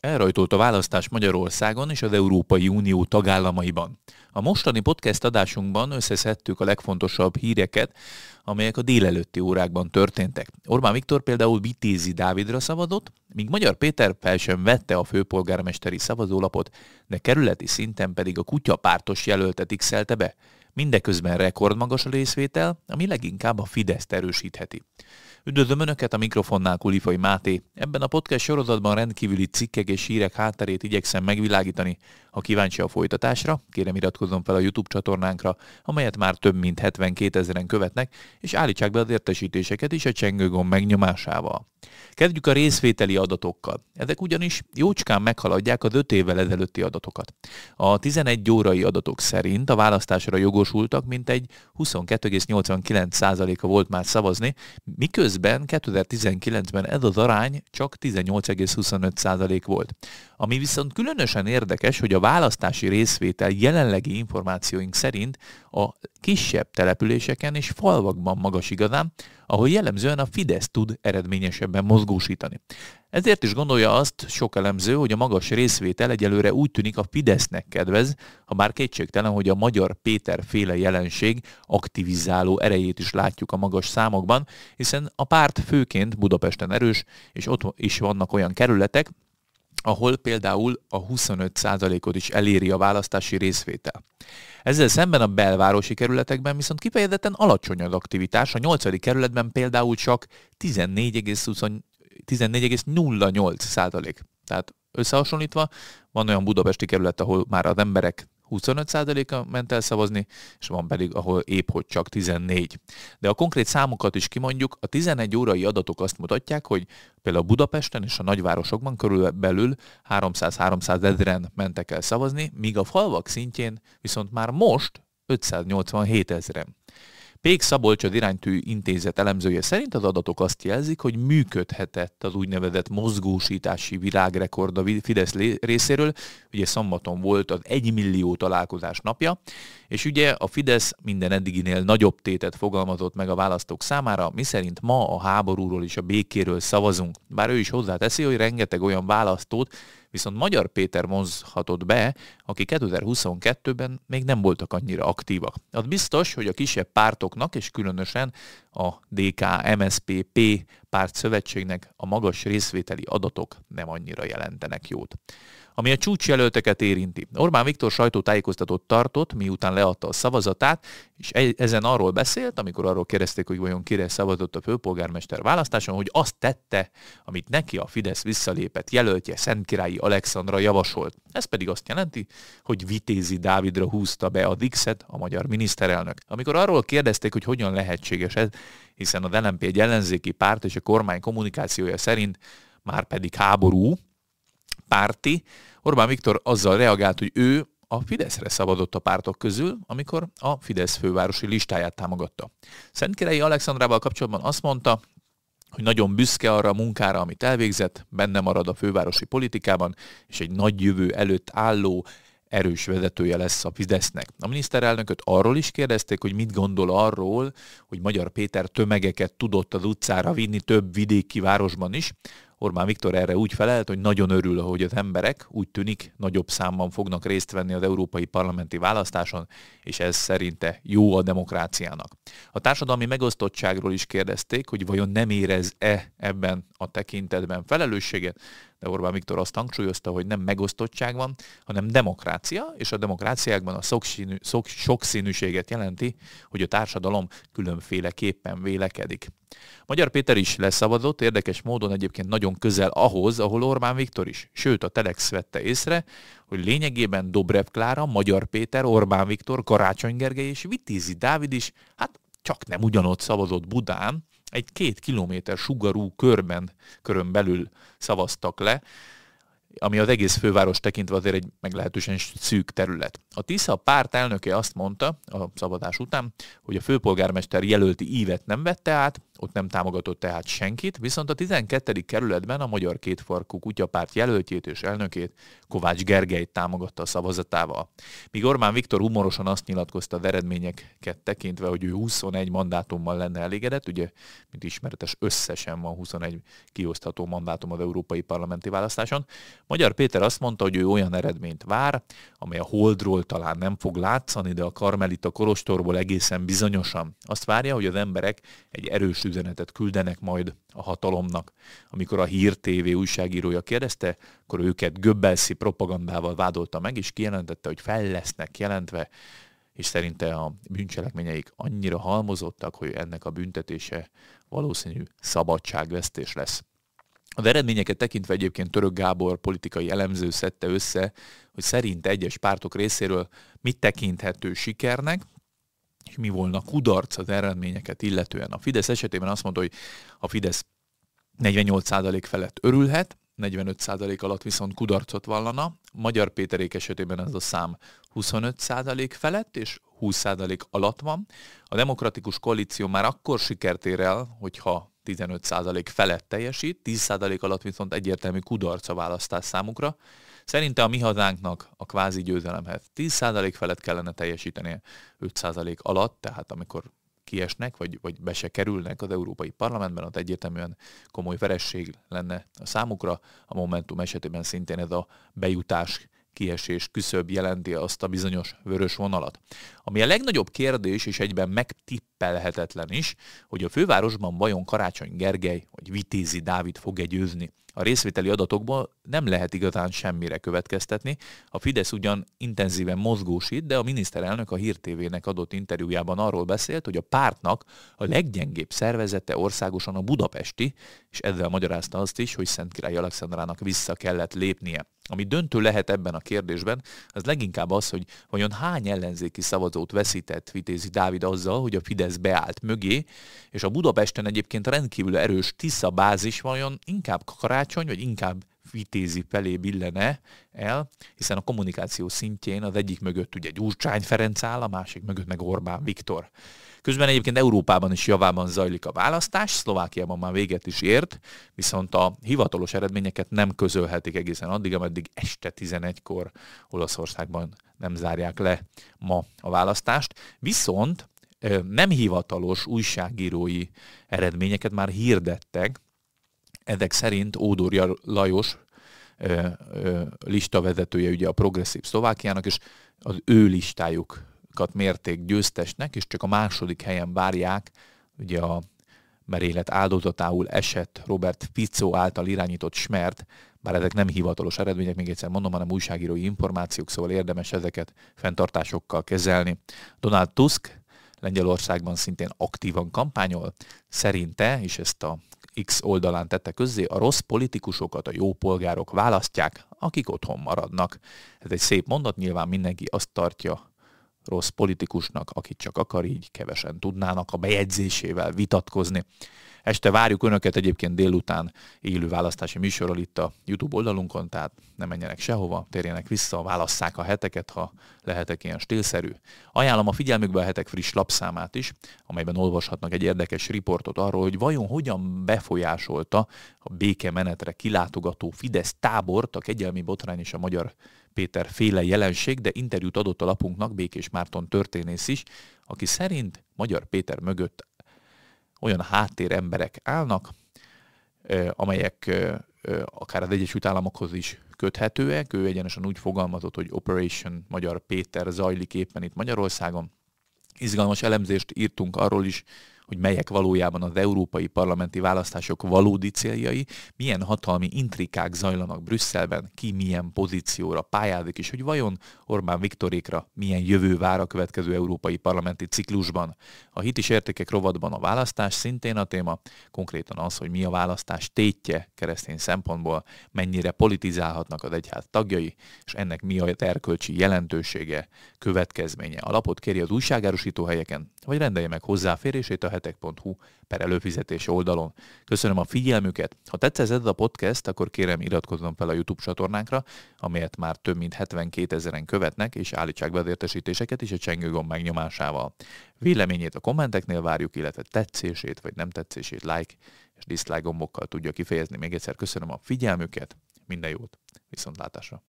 Elrajtolt a választás Magyarországon és az Európai Unió tagállamaiban. A mostani podcast adásunkban összeszedtük a legfontosabb híreket, amelyek a délelőtti órákban történtek. Orbán Viktor például Vitézi Dávidra szavazott, míg Magyar Péter fel sem vette a főpolgármesteri szavazólapot, de kerületi szinten pedig a kutyapártos jelöltet x be. Mindeközben rekordmagas a részvétel, ami leginkább a Fideszt erősítheti. Üdvözlöm Önöket a mikrofonnál Kulifai Máté. Ebben a podcast sorozatban rendkívüli cikkek és hírek hátterét igyekszem megvilágítani. Ha kíváncsi a folytatásra, kérem iratkozzon fel a YouTube csatornánkra, amelyet már több mint 72 ezeren követnek, és állítsák be az értesítéseket is a csengőgomb megnyomásával. Kezdjük a részvételi adatokkal. Ezek ugyanis jócskán meghaladják az 5 évvel ezelőtti adatokat. A 11 órai adatok szerint a választásra jogos jogosultak, mint egy 22,89%-a volt már szavazni, miközben 2019-ben ez az arány csak 18,25% volt. Ami viszont különösen érdekes, hogy a választási részvétel jelenlegi információink szerint a kisebb településeken és falvakban magas igazán, ahol jellemzően a Fidesz tud eredményesebben mozgósítani. Ezért is gondolja azt sok elemző, hogy a magas részvétel egyelőre úgy tűnik a Fidesznek kedvez, ha már kétségtelen, hogy a magyar Péter féle jelenség aktivizáló erejét is látjuk a magas számokban, hiszen a párt főként Budapesten erős, és ott is vannak olyan kerületek, ahol például a 25%-ot is eléri a választási részvétel. Ezzel szemben a belvárosi kerületekben viszont kifejezetten alacsony az aktivitás, a 8. kerületben például csak 14,08 százalék. Tehát összehasonlítva van olyan budapesti kerület, ahol már az emberek 25%-a ment el szavazni, és van pedig, ahol épp hogy csak 14. De a konkrét számokat is kimondjuk, a 11 órai adatok azt mutatják, hogy például Budapesten és a nagyvárosokban körülbelül 300-300 ezeren mentek el szavazni, míg a falvak szintjén viszont már most 587 ezeren. Pék Szabolcs az iránytű intézet elemzője szerint az adatok azt jelzik, hogy működhetett az úgynevezett mozgósítási világrekord a Fidesz részéről. Ugye szombaton volt az egymillió millió találkozás napja, és ugye a Fidesz minden eddiginél nagyobb tétet fogalmazott meg a választók számára, miszerint ma a háborúról és a békéről szavazunk. Bár ő is hozzáteszi, hogy rengeteg olyan választót, Viszont Magyar Péter mozhatott be, aki 2022-ben még nem voltak annyira aktívak. Az biztos, hogy a kisebb pártoknak, és különösen a DK, MSP, P szövetségnek a magas részvételi adatok nem annyira jelentenek jót. Ami a csúcsjelölteket érinti. Orbán Viktor sajtótájékoztatót tartott, miután leadta a szavazatát, és e- ezen arról beszélt, amikor arról kérdezték, hogy vajon kire szavazott a főpolgármester választáson, hogy azt tette, amit neki a Fidesz visszalépett jelöltje Szentkirályi Alexandra javasolt. Ez pedig azt jelenti, hogy Vitézi Dávidra húzta be a Dixet, a magyar miniszterelnök. Amikor arról kérdezték, hogy hogyan lehetséges ez, hiszen a LNP egy ellenzéki párt, és a kormány kommunikációja szerint már pedig háború párti. Orbán Viktor azzal reagált, hogy ő a Fideszre szabadott a pártok közül, amikor a Fidesz fővárosi listáját támogatta. Szentkirályi Alexandrával kapcsolatban azt mondta, hogy nagyon büszke arra a munkára, amit elvégzett, benne marad a fővárosi politikában, és egy nagy jövő előtt álló erős vezetője lesz a Fidesznek. A miniszterelnököt arról is kérdezték, hogy mit gondol arról, hogy Magyar Péter tömegeket tudott az utcára vinni több vidéki városban is, Orbán Viktor erre úgy felelt, hogy nagyon örül, hogy az emberek úgy tűnik nagyobb számban fognak részt venni az európai parlamenti választáson, és ez szerinte jó a demokráciának. A társadalmi megosztottságról is kérdezték, hogy vajon nem érez-e ebben a tekintetben felelősséget, de Orbán Viktor azt hangsúlyozta, hogy nem megosztottság van, hanem demokrácia, és a demokráciákban a szokszínű, sokszínűséget jelenti, hogy a társadalom különféleképpen vélekedik. Magyar Péter is leszabadott, érdekes módon egyébként nagyon közel ahhoz, ahol Orbán Viktor is. Sőt, a Telex vette észre, hogy lényegében Dobrev Klára, Magyar Péter, Orbán Viktor, Karácsony Gergely és Vitézi Dávid is, hát csak nem ugyanott szavazott Budán, egy két kilométer sugarú körben, körön belül szavaztak le, ami az egész főváros tekintve azért egy meglehetősen szűk terület. A TISZA párt elnöke azt mondta a szabadás után, hogy a főpolgármester jelölti ívet nem vette át, ott nem támogatott tehát senkit, viszont a 12. kerületben a Magyar Kétfarkú Kutyapárt jelöltjét és elnökét Kovács Gergelyt támogatta a szavazatával. Míg Orbán Viktor humorosan azt nyilatkozta az eredményeket tekintve, hogy ő 21 mandátummal lenne elégedett, ugye, mint ismeretes, összesen van 21 kiosztható mandátum az európai parlamenti választáson. Magyar Péter azt mondta, hogy ő olyan eredményt vár, amely a holdról talán nem fog látszani, de a karmelita kolostorból egészen bizonyosan. Azt várja, hogy az emberek egy erős üzenetet küldenek majd a hatalomnak. Amikor a Hír TV újságírója kérdezte, akkor őket göbbelszi propagandával vádolta meg, és kijelentette, hogy fel lesznek jelentve, és szerinte a bűncselekményeik annyira halmozottak, hogy ennek a büntetése valószínű szabadságvesztés lesz. A eredményeket tekintve egyébként Török Gábor politikai elemző szedte össze, hogy szerint egyes pártok részéről mit tekinthető sikernek, mi volna kudarc az eredményeket illetően. A Fidesz esetében azt mondta, hogy a Fidesz 48% felett örülhet, 45% alatt viszont kudarcot vallana, Magyar Péterék esetében ez a szám 25% felett, és 20% alatt van. A demokratikus koalíció már akkor sikert ér el, hogyha 15% felett teljesít, 10% alatt viszont egyértelmű kudarc a választás számukra, Szerinte a mi hazánknak a kvázi győzelemhez 10% felett kellene teljesítenie 5% alatt, tehát amikor kiesnek, vagy, vagy be se kerülnek az Európai Parlamentben, ott egyértelműen komoly veresség lenne a számukra. A Momentum esetében szintén ez a bejutás kiesés küszöbb jelenti azt a bizonyos vörös vonalat. Ami a legnagyobb kérdés, és egyben megtippelhetetlen is, hogy a fővárosban vajon Karácsony Gergely vagy Vitézi Dávid fog-e győzni. A részvételi adatokból nem lehet igazán semmire következtetni. A Fidesz ugyan intenzíven mozgósít, de a miniszterelnök a Hír TV-nek adott interjújában arról beszélt, hogy a pártnak a leggyengébb szervezete országosan a budapesti, és ezzel magyarázta azt is, hogy Szentkirály Alexandrának vissza kellett lépnie. Ami döntő lehet ebben a kérdésben, az leginkább az, hogy vajon hány ellenzéki szavazót veszített Vitézi Dávid azzal, hogy a Fidesz beállt mögé, és a Budapesten egyébként rendkívül erős Tisza bázis vajon inkább karácsony, vagy inkább vitézi felé billene el, hiszen a kommunikáció szintjén az egyik mögött ugye Gyurcsány Ferenc áll, a másik mögött meg Orbán Viktor. Közben egyébként Európában is javában zajlik a választás, Szlovákiában már véget is ért, viszont a hivatalos eredményeket nem közölhetik egészen addig, ameddig este 11-kor Olaszországban nem zárják le ma a választást. Viszont nem hivatalos újságírói eredményeket már hirdettek, ezek szerint Ódor Lajos lista vezetője ugye a progresszív Szlovákiának, és az ő listájukat mérték győztesnek, és csak a második helyen várják ugye a merélet áldozatául esett Robert Fico által irányított smert, bár ezek nem hivatalos eredmények, még egyszer mondom, hanem újságírói információk, szóval érdemes ezeket fenntartásokkal kezelni. Donald Tusk Lengyelországban szintén aktívan kampányol. Szerinte, és ezt a X oldalán tette közzé, a rossz politikusokat a jó polgárok választják, akik otthon maradnak. Ez egy szép mondat, nyilván mindenki azt tartja rossz politikusnak, akit csak akar, így kevesen tudnának a bejegyzésével vitatkozni. Este várjuk Önöket egyébként délután élő választási műsorral itt a YouTube oldalunkon, tehát ne menjenek sehova, térjenek vissza, válasszák a heteket, ha lehetek ilyen stílszerű. Ajánlom a figyelmükbe a hetek friss lapszámát is, amelyben olvashatnak egy érdekes riportot arról, hogy vajon hogyan befolyásolta a békemenetre kilátogató Fidesz tábort a kegyelmi botrány és a magyar Péter féle jelenség, de interjút adott a lapunknak Békés Márton történész is, aki szerint Magyar Péter mögött olyan háttéremberek állnak, amelyek akár az Egyesült Államokhoz is köthetőek. Ő egyenesen úgy fogalmazott, hogy Operation Magyar Péter zajlik éppen itt Magyarországon. Izgalmas elemzést írtunk arról is, hogy melyek valójában az európai parlamenti választások valódi céljai, milyen hatalmi intrikák zajlanak Brüsszelben, ki milyen pozícióra pályázik, és hogy vajon Orbán Viktorékra milyen jövő vár a következő európai parlamenti ciklusban. A hit is értékek rovatban a választás szintén a téma, konkrétan az, hogy mi a választás tétje keresztény szempontból, mennyire politizálhatnak az egyház tagjai, és ennek mi a erkölcsi jelentősége, következménye. A lapot kéri az újságárusító helyeken, vagy rendelje meg hozzáférését a hetek.hu per előfizetés oldalon. Köszönöm a figyelmüket! Ha tetszett ez a podcast, akkor kérem iratkozzon fel a YouTube csatornánkra, amelyet már több mint 72 ezeren követnek, és állítsák be az értesítéseket is a csengőgomb megnyomásával. Véleményét a kommenteknél várjuk, illetve tetszését vagy nem tetszését like és dislike gombokkal tudja kifejezni. Még egyszer köszönöm a figyelmüket, minden jót, viszontlátásra!